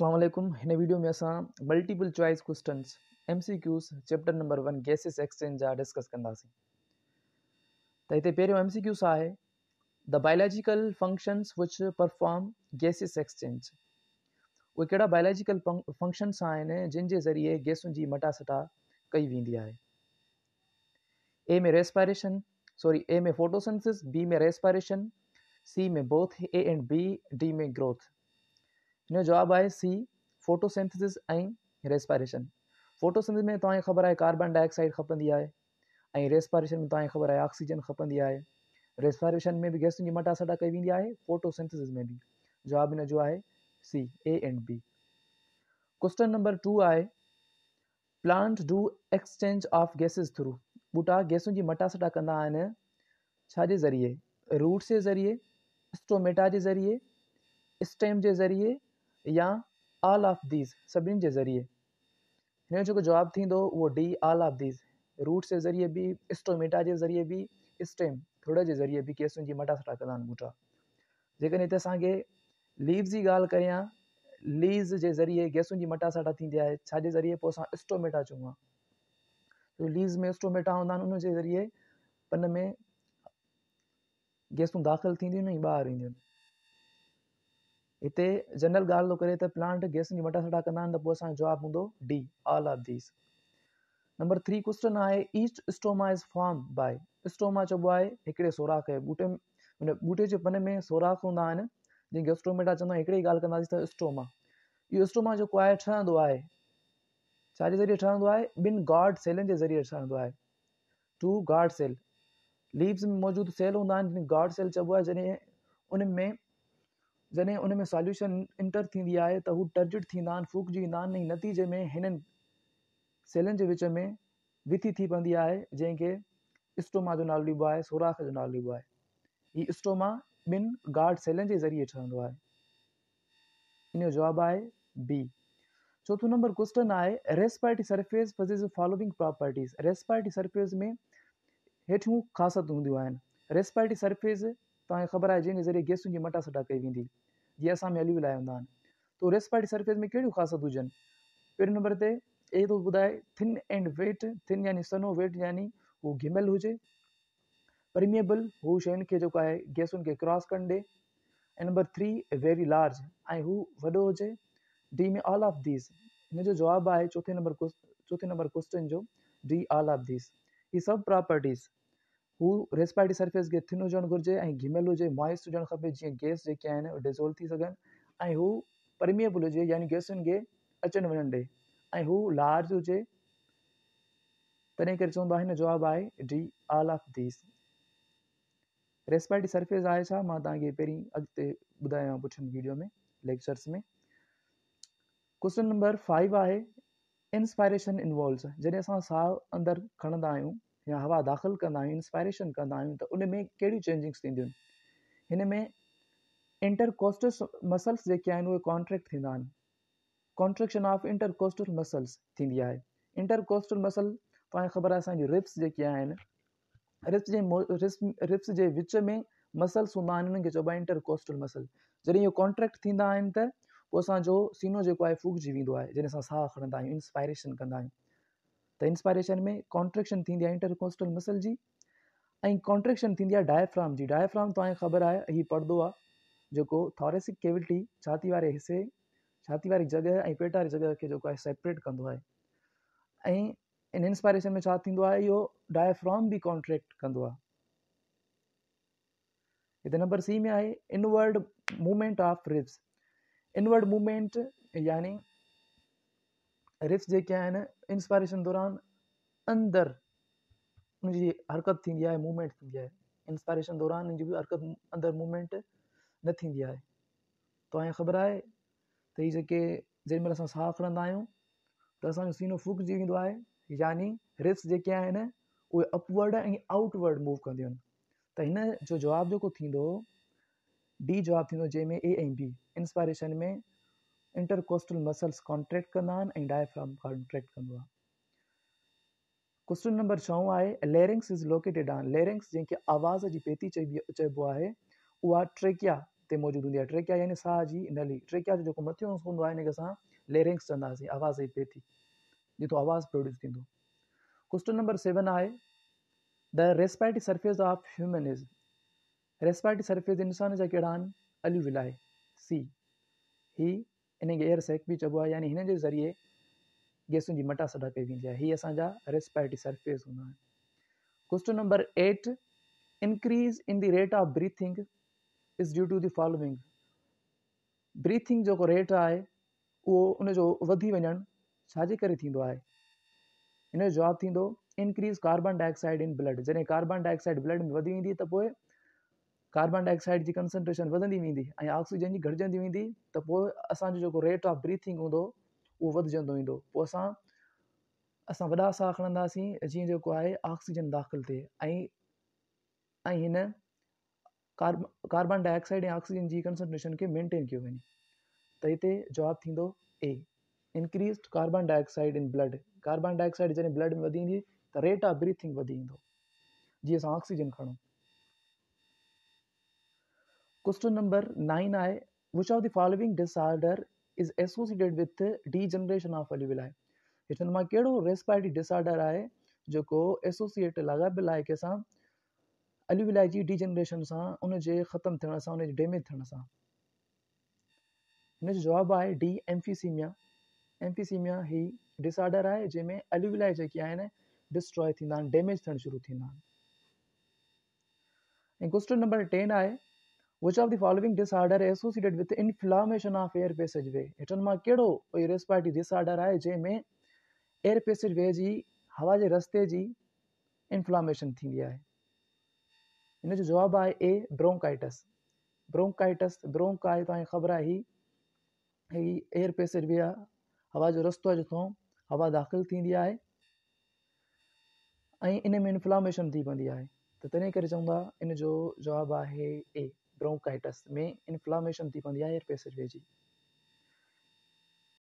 वालेकुम इन वीडियो में असा multiple choice questions MCQs chapter number one gases exchange जहाँ डिस्कस कंदासीं त हिते पहिरियों M C Qs the biological functions which perform gases exchange वो कहिड़ा बायोलॉजिकल फंक्शंस जिनके जिन जे ज़रिए गैसुनि जी मटासटा कई वेंदी है ए में रेस्पायरेशन सॉरी ए में फोटोसेंसिस बी में रेस्पायरेशन सी में both A and B D में ग्रोथ हिन जो जवाबु आहे सी फोटोसेंथिस ऐं रेस्पाइरेशन फ़ोटोसेंथिस में तव्हांखे ख़बर आहे कार्बन डाइऑक्साइड खपंदी आहे ऐं रेस्पारेशन में तव्हांखे ख़बर आहे ऑक्सीजन खपंदी आहे रेस्पायरेशन में बि गैसुनि जी मटासटा कई वेंदी आहे फोटोसेंथिस में बि जवाबु हिन जो आहे C A and B question number two आहे plant do exchange of gases through बूटा गैसुनि जी मटासटा कंदा आहिनि छाजे ज़रिए रूट्स जे ज़रिए स्टोमेटा जे ज़रिए स्टेम जे ज़रिए या आल ऑफ दीस सभिनि जे ज़रिए हिन जो जेको जवाबु थींदो उहो D all of these roots जे ज़रिए बि इस्टोमेटा जे ज़रिए बि स्टेम थोर जे ज़रिए बि केसुनि जी मटा सटा कंदा आहिनि ॿूटा जेकॾहिं हिते असांखे लीव्स जी ॻाल्हि कयां लीज़ जे ज़रिए गैसुनि जी मटा सटा थींदी आहे छाजे ज़रिए पोइ असां इस्टोमेटा चऊं हा लीज़ में इस्टोमेटा हूंदा आहिनि उन जे ज़रिए पन में गैसूं दाख़िलु थींदियूं आहिनि ऐं ॿाहिरि ईंदियूं आहिनि हिते जनरल ॻाल्हि थो करे त प्लांट गैसनि जा वटा सटा कंदा आहिनि त पोइ असांजो जवाबु हूंदो D all of these number three question आहे each stoma is form by stoma चइबो आहे हिकिड़े सोराख़ बूटे में बूटे जे पन में सोराख हूंदा आहिनि जंहिंखे स्टोमेटा चवंदा हिकिड़ी ॻाल्हि कंदासीं त स्टोमा इहो स्टोमा जेको आहे ठहंदो आहे छाजे ज़रिए ठहंदो आहे ॿिनि घाट सेलनि जे ज़रिए ठहंदो आहे टू घाट सेल लीव्स में मौजूदु सेल हूंदा आहिनि घाट सेल चइबो आहे जॾहिं उनमें जॾहिं उन में सॉल्यूशन इंटर थींदी आहे त हू टर्जड थींदा आहिनि फूकिजी वेंदा आहिनि ऐं नतीजे में हिननि सेलनि जे विच में विथी थी पवंदी आहे जंहिंखे इस्टोमा जो नालो ॾिबो आहे सोराख जो नालो ॾिबो आहे हीअ स्टोमा ॿिनि गार्ड सेलनि जे ज़रिए ठहंदो आहे इन जो जवाबु आहे बी चोथों नंबर क्वेश्चन आहे respiratory surface was is a following properties respiratory surface में हेठियूं ख़ासत हूंदियूं आहिनि रेसपाइटी सर्फेज़ तव्हांखे ख़बर आहे जंहिंजे ज़रिए की मटा सटा कई वेंदी जीअं असां तो में अलविलाया हूंदा आहिनि तो रेस्पाटी सर्फेस में कड़ी खासत हुजनि पहिरें नंबर ते इहे थो तो ॿुधाए थिन एंड वेट थिन यानी सनो वेट यानी हू घिमियल हुजे परमिएबल हू शयुनि खे जेको आहे क्रॉस करणु ॾे नंबर थ्री वेरी लार्ज ऐं हू डी में ऑल ऑफ दीस हिन जो जवाबु आहे नंबर चोथे नंबर क्वेश्चन जो डी ऑल ऑफ दीस ही सभु प्रॉपर्टीज़ हू रेसपाइटी सर्फेस खे थिन हुजणु घुरिजे ऐं घिमियल हुजे मॉइस्ट हुजणु खपे जीअं गैस जेके आहिनि डिज़ॉल्व थी सघनि ऐं हू परमिएबल हुजे यानी गैसुनि खे अचणु वञणु ॾे ऐं हू लार्ज हुजे तॾहिं करे चवंदो आहे हिन जो रेसपाइटी सर्फेस आहे छा मां तव्हांखे पहिरीं अॻिते ॿुधायां वीडियो में लेक्चर्स में क्वेश्चन नंबर फाइव आहे इंस्पायरेशन इनवॉल्वस जॾहिं असां साहु अंदरु खणंदा आहियूं या हवा दाख़िल कंदा आहियूं इंस्पाइरेशन कंदा आहियूं त उन में कहिड़ियूं चेंजिंग्स थींदियूं आहिनि हिन में इंटरकोस्ट मसल्स जेके आहिनि उहे कॉन्ट्रेक्ट थींदा आहिनि कॉन्ट्रेक्शन ऑफ इंटरकोस्टल मसल्स थींदी आहे इंटरकोस्टल मसल तव्हांखे ख़बर आहे असांजी रिप्स जेके आहिनि रिप्स जे रिप्स जे विच में मसल्स हूंदा आहिनि उन्हनि खे चइबो आहे इंटरकोस्टल मसल जॾहिं इहो कॉन्ट्रेक्ट थींदा आहिनि त असांजो सीनो जेको आहे फूकिजी वेंदो आहे जंहिं सां साहु खणंदा आहियूं त इंस्पायरेशन में कॉन्ट्रेक्शन थींदी आहे इंटरकोस्टल मसल जी ऐं कॉन्ट्रेक्शन थींदी आहे डायफ्राम जी डाएफ्राम तव्हांखे ख़बर आहे हीअ पर्दो आहे जेको थॉरेसिक केविटी छाती वारे हिसे छाती वारी जॻह ऐं पेट वारी जॻह खे जेको आहे सेपरेट कंदो आहे ऐं इन इंस्पायरेशन में छा थींदो आहे इहो डायफ्राम बि कॉन्ट्रेक्ट कंदो आहे हिते नंबर सी में आहे inward movement of ribs inward movement यानी रिफ्स जेके आहिनि इंस्पायरेशन दौरान अंदरि उनजी हरकत थींदी आहे मूवमेंट थींदी आहे इंस्पायरेशन दौरान उनजी बि हरकत अंदरि मूवमेंट न थींदी आहे तव्हांखे ख़बर आहे त हीअ जेके जेॾी महिल असां साहु खणंदा आहियूं त असांजो सीनो फुकजी वेंदो आहे यानी रिफ़ जेके आहिनि उहे अपवर्ड ऐं आउटवर्ड मूव कंदियूं आहिनि त हिन जो जवाबु जेको थींदो ॿी जवाबु थींदो जंहिंमें ए ऐं बी इंस्पायरेशन में इंटरकोस्टल मसल्स कॉन्ट्रैक्ट कंदा आहिनि ऐं डायफ्राम कॉन्ट्रैक्ट कंदो आहे क्वेश्चन नंबर छहों आहे larynx is located on larynx जंहिंखे आवाज़ जी पेती चइबी चइबो आहे उहा ट्रेकिया ते मौजूदु हूंदी आहे ट्रेकिया यानी साह जी नली ट्रेकिया जो जेको मथियों हिसो हूंदो आहे हिनखे असां लेरिंग्स चवंदासीं आवाज़ जी पेती जिथो तो आवाज़ु प्रोड्यूस थींदो क्वेश्चन नंबर सेवन आहे the respiratory surface of human is respiratory surface इंसान जा कहिड़ा आहिनि अल्यूविलाई सी ही इन इनखे एयर सेक बि चइबो आहे यानी हिन जे ज़रिए गैसुनि जी मटासा कई वेंदी आहे हीअ असांजा रिस्पेटी सर्फेस हूंदा आहिनि question number eight increase in the rate of breathing is due to the following breathing जेको रेट आहे उहो उनजो वधी वञणु छाजे करे थींदो आहे हिन जो जवाबु थींदो increase carbon dioxide in blood जॾहिं कार्बन डाइऑक्साइड ब्लड में वधी वेंदी त पोइ कार्बन डाइऑक्साइड जी कंसंट्रेशन वधंदी वेंदी ऐं ऑक्सीजन जी घटिजंदी वेंदी त पोइ असांजो जेको रेट ऑफ ब्रीथिंग हूंदो उहो वधिजंदो ईंदो पोइ असां असां वॾा साह खणंदासीं जीअं जेको आहे ऑक्सीजन दाख़िलु थिए ऐं हिन कार्बन कार्बन डाइऑक्साइड ऐं ऑक्सीजन जी कंसंट्रेशन खे मेनटेन कयो वञे त हिते जवाबु थींदो A increase carbon dioxide in blood carbon dioxide जॾहिं ब्लड में वधी वेंदी त रेट ऑफ ब्रीथिंग वधी वधींदो जीअं असां ऑक्सीजन खणूं क्वेशन नंबर नाइन आहे which of the following disorder is associated with degeneration of अलाए मां कहिड़ो रेस्पाइटी डिसॉर्डर आहे जेको एसोसिएट लॻाइब लाइ कंहिं सां अविल जी डी जनरेशन सां उनजे ख़तमु थियण सां उनजे डेमेज थियण सां हिन जवाबु आहे डी एम्फिसेमिया एम्फिसेमिया ई डिसऑर्डर आहे जंहिंमें अलीविलाय जेके आहिनि डिस्ट्रॉय थींदा आहिनि डेमेज थियण शुरू थींदा ऐं नंबर टेन आहे which of the following disorder is associated with inflammation of air passage way मां ma रेसपाइटी डिस ऑर्डर आहे जंहिंमें एअर पेसेड वे जी hawa je raste ji inflammation thindi आहे हिन जो जवाबु आहे ए ब्रोंकाइटस ब्रोंकाइटस ब्रोंक आहे तव्हांखे ख़बर आहे ही इहा एयर पेसिड वे आहे हवा जो रस्तो अॼु खां हवा दाख़िलु थींदी आहे ऐं इन में इन्फ्लामेशन थी पवंदी आहे त तॾहिं करे चवंदो आहे इन जो जवाबु आहे ए ब्रोंकाइटिस में इन्फ्लामेशन दीपन या एयर पैसेज भेजी